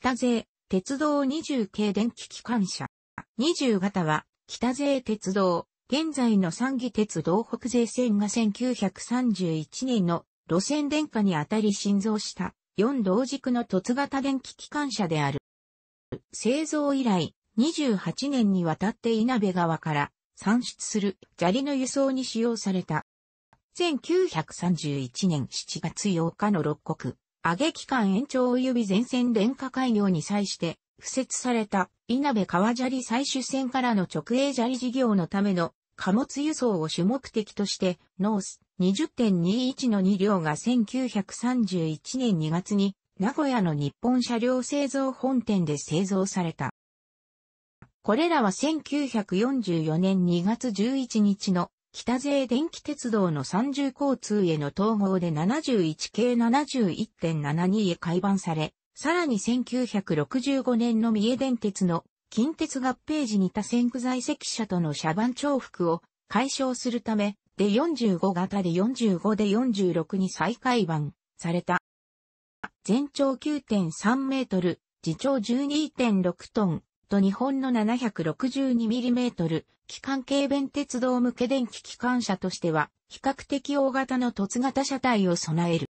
北勢、鉄道20系電気機関車。20型は、北勢鉄道、現在の三義鉄道北勢線が1931年の路線電化にあたり新造した4同軸の凸型電気機関車である。製造以来、28年にわたって稲部川から産出する砂利の輸送に使用された。1931年7月8日の六国、上げ期間延長及び前線電化開業に際して、付設された稲部川砂利採取船からの直営砂利事業のための貨物輸送を主目的として、ノース20.21の2両が1931年2月に名古屋の日本車両製造本店で製造された。これらは1944年2月11日の北勢電気鉄道の三重交通への統合で71系71.72へ改版され、さらに1965年の三重電鉄の近鉄合併時に多線区在籍者との車番重複を解消するため、で45型で45で46に再改版された。全長9.3メートル、自長12.6トンと日本の7 6 2トル、機関系弁鉄道向け電気機関車としては、比較的大型の凸型車体を備える。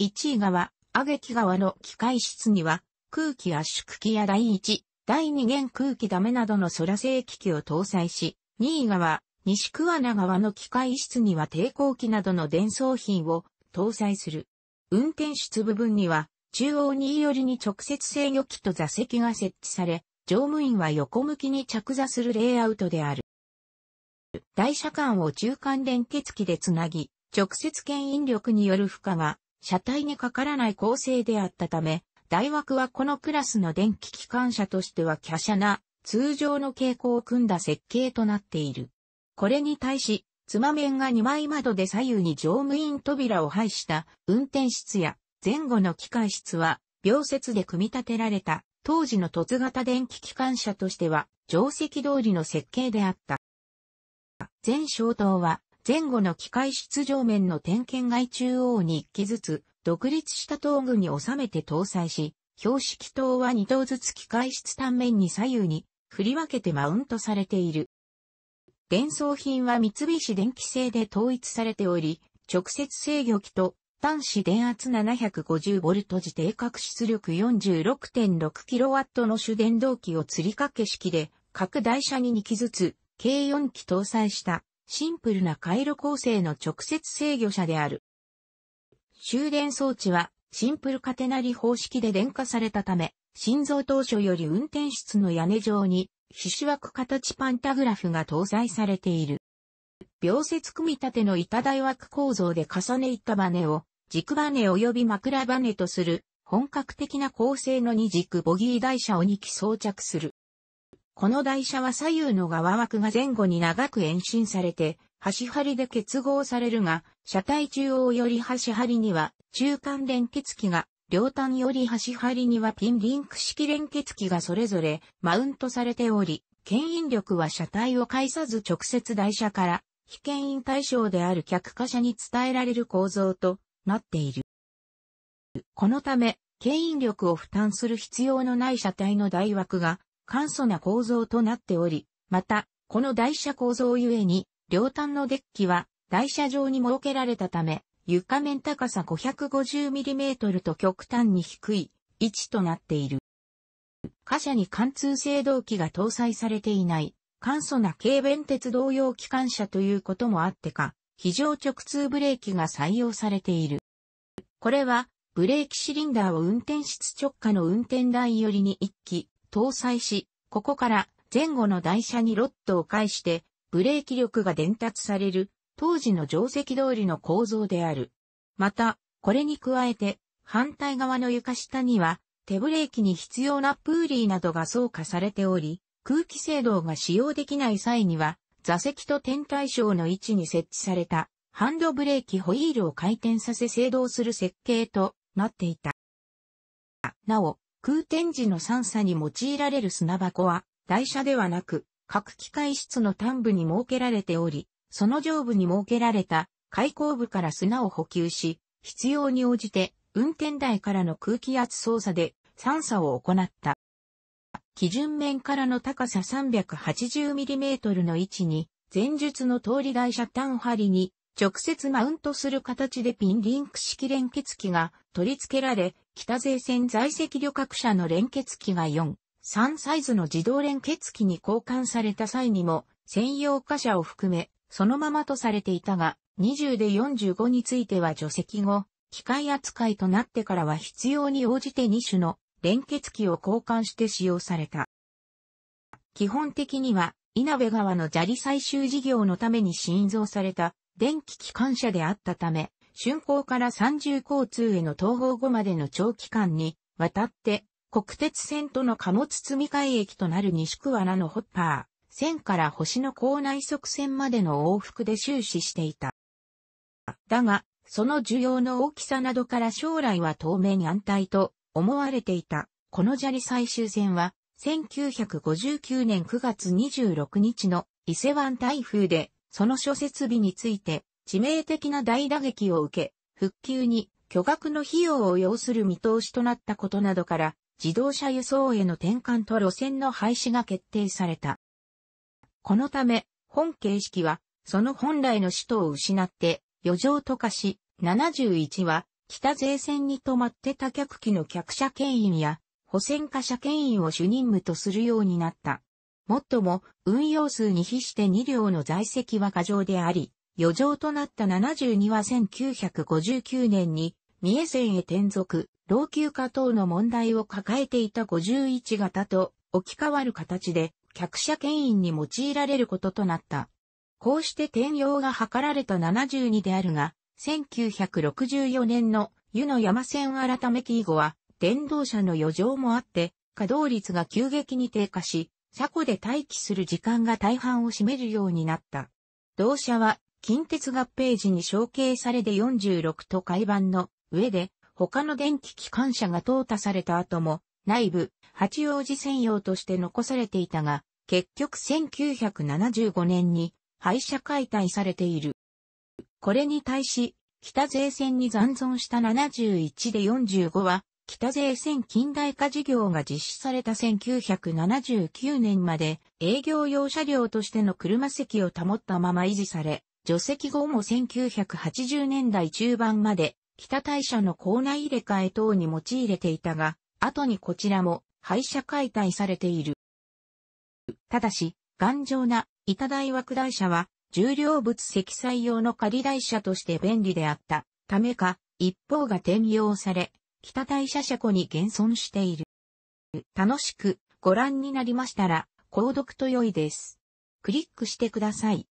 1位側、阿劇側の機械室には、空気圧縮機や第1、第2弦空気ダメなどの空製機器を搭載し、2位側、西桑名側の機械室には抵抗機などの伝送品を搭載する。運転室部分には、中央に寄りに直接制御機と座席が設置され、乗務員は横向きに着座するレイアウトである。台車間を中間連結機でつなぎ、直接牽引力による負荷が車体にかからない構成であったため、大枠はこのクラスの電気機関車としては華奢な通常の傾向を組んだ設計となっている。これに対し、つま面が2枚窓で左右に乗務員扉を配した運転室や前後の機械室は、描節で組み立てられた当時の凸型電気機関車としては、定石通りの設計であった。全小灯は、前後の機械出場面の点検外中央に1機ずつ、独立した灯具に収めて搭載し、標識灯は2灯ずつ機械室単面に左右に振り分けてマウントされている。伝送品は三菱電機製で統一されており、直接制御機と端子電圧 750V 時定格出力 46.6kW の主電動機を吊り掛け式で各台車に2機ずつ計4機搭載したシンプルな回路構成の直接制御車である。終電装置はシンプルカテナリ方式で電化されたため、心臓当初より運転室の屋根上に、皮脂枠形パンタグラフが搭載されている。秒接組み立ての板台枠構造で重ねたバネを軸バネ及び枕バネとする本格的な構成の二軸ボギー台車を2機装着する。この台車は左右の側枠が前後に長く延伸されて、端張りで結合されるが、車体中央より端張りには中間連結機が、両端より端張りにはピンリンク式連結機がそれぞれマウントされており、牽引力は車体を介さず直接台車から、非牽引対象である客貨車に伝えられる構造となっている。このため、牽引力を負担する必要のない車体の台枠が簡素な構造となっており、また、この台車構造ゆえに、両端のデッキは台車上に設けられたため、床面高さ 550mm と極端に低い位置となっている。貨車に貫通制動機が搭載されていない、簡素な軽便鉄道用機関車ということもあってか、非常直通ブレーキが採用されている。これは、ブレーキシリンダーを運転室直下の運転台寄りに一機搭載し、ここから前後の台車にロッドを介して、ブレーキ力が伝達される、当時の定石通りの構造である。また、これに加えて、反対側の床下には、手ブレーキに必要なプーリーなどが装加されており、空気制動が使用できない際には、座席と天体章の位置に設置されたハンドブレーキホイールを回転させ制動する設計となっていた。なお、空転時の散差に用いられる砂箱は台車ではなく各機械室の端部に設けられており、その上部に設けられた開口部から砂を補給し、必要に応じて運転台からの空気圧操作で散差を行った。基準面からの高さ 380mm の位置に、前述の通り台車単針に直接マウントする形でピンリンク式連結機が取り付けられ、北税線在籍旅客車の連結機が4、3サイズの自動連結機に交換された際にも、専用貨車を含め、そのままとされていたが、20で45については除籍後、機械扱いとなってからは必要に応じて2種の連結器を交換して使用された。基本的には、稲部川の砂利採集事業のために新造された電気機関車であったため、竣工から三重交通への統合後までの長期間にわたって国鉄線との貨物積み替え駅となる西区穴のホッパー、線から星の港内側線までの往復で終始していた。だが、その需要の大きさなどから将来は当面安泰と思われていた、この砂利最終戦は、1959年9月26日の伊勢湾台風で、その諸設備について、致命的な大打撃を受け、復旧に巨額の費用を要する見通しとなったことなどから、自動車輸送への転換と路線の廃止が決定された。このため、本形式は、その本来の首都を失って、余剰と化し、71は、北税線に止まって他客機の客車牽引や、補選貨車牽引を主任務とするようになった。もっとも、運用数に比して2両の在籍は過剰であり、余剰となった72は1959年に、三重線へ転属、老朽化等の問題を抱えていた51型と置き換わる形で、客車牽引に用いられることとなった。こうして転用が図られた72であるが、1964年の湯の山線改め期以後は、電動車の余剰もあって、稼働率が急激に低下し、車庫で待機する時間が大半を占めるようになった。同社は、近鉄合併時に承継されで46と会版の上で、他の電気機関車が淘汰された後も、内部、八王子専用として残されていたが、結局1975年に廃車解体されている。これに対し、北税線に残存した71で45は、北税線近代化事業が実施された1979年まで営業用車両としての車席を保ったまま維持され、除籍後も1980年代中盤まで北大社の校内入れ替え等に用いれていたが、後にこちらも廃車解体されている。ただし、頑丈な板台枠台車は重量物積載用の仮台車として便利であったためか、一方が転用され、北台車車庫に現存している。楽しくご覧になりましたら、購読と良いです。クリックしてください。